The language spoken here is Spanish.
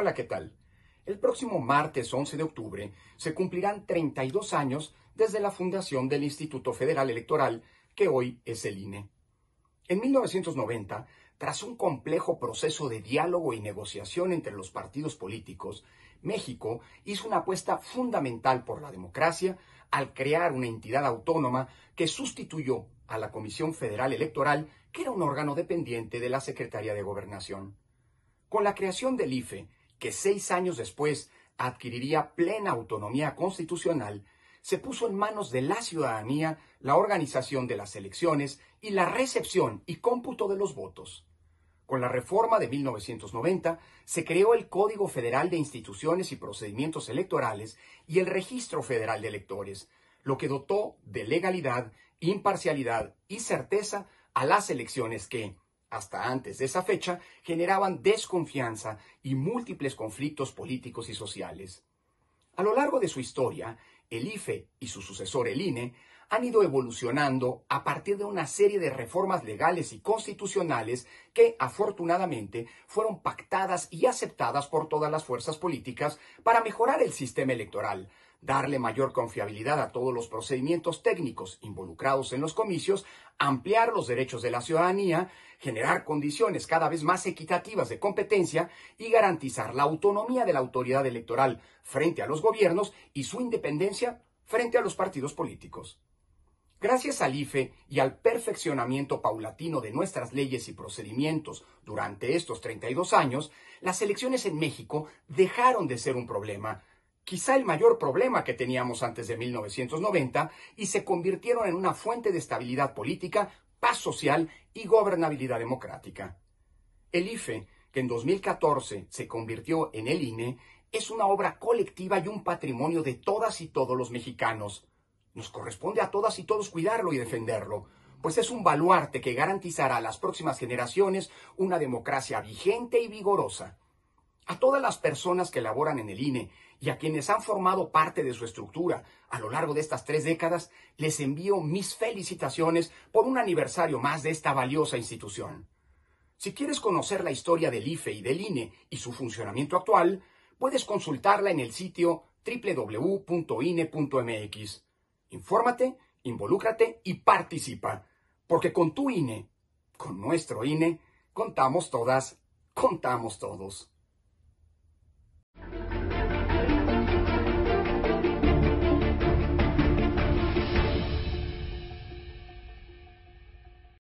Hola, ¿qué tal? El próximo martes 11 de octubre se cumplirán 32 años desde la fundación del Instituto Federal Electoral, que hoy es el INE. En 1990, tras un complejo proceso de diálogo y negociación entre los partidos políticos, México hizo una apuesta fundamental por la democracia al crear una entidad autónoma que sustituyó a la Comisión Federal Electoral, que era un órgano dependiente de la Secretaría de Gobernación. Con la creación del IFE que seis años después adquiriría plena autonomía constitucional, se puso en manos de la ciudadanía la organización de las elecciones y la recepción y cómputo de los votos. Con la reforma de 1990 se creó el Código Federal de Instituciones y Procedimientos Electorales y el Registro Federal de Electores, lo que dotó de legalidad, imparcialidad y certeza a las elecciones que, hasta antes de esa fecha, generaban desconfianza y múltiples conflictos políticos y sociales. A lo largo de su historia, el IFE y su sucesor el INE han ido evolucionando a partir de una serie de reformas legales y constitucionales que, afortunadamente, fueron pactadas y aceptadas por todas las fuerzas políticas para mejorar el sistema electoral, darle mayor confiabilidad a todos los procedimientos técnicos involucrados en los comicios, ampliar los derechos de la ciudadanía, generar condiciones cada vez más equitativas de competencia y garantizar la autonomía de la autoridad electoral frente a los gobiernos y su independencia frente a los partidos políticos. Gracias al IFE y al perfeccionamiento paulatino de nuestras leyes y procedimientos durante estos 32 años, las elecciones en México dejaron de ser un problema quizá el mayor problema que teníamos antes de 1990, y se convirtieron en una fuente de estabilidad política, paz social y gobernabilidad democrática. El IFE, que en 2014 se convirtió en el INE, es una obra colectiva y un patrimonio de todas y todos los mexicanos. Nos corresponde a todas y todos cuidarlo y defenderlo, pues es un baluarte que garantizará a las próximas generaciones una democracia vigente y vigorosa. A todas las personas que laboran en el INE y a quienes han formado parte de su estructura a lo largo de estas tres décadas, les envío mis felicitaciones por un aniversario más de esta valiosa institución. Si quieres conocer la historia del IFE y del INE y su funcionamiento actual, puedes consultarla en el sitio www.ine.mx. Infórmate, involúcrate y participa, porque con tu INE, con nuestro INE, contamos todas, contamos todos.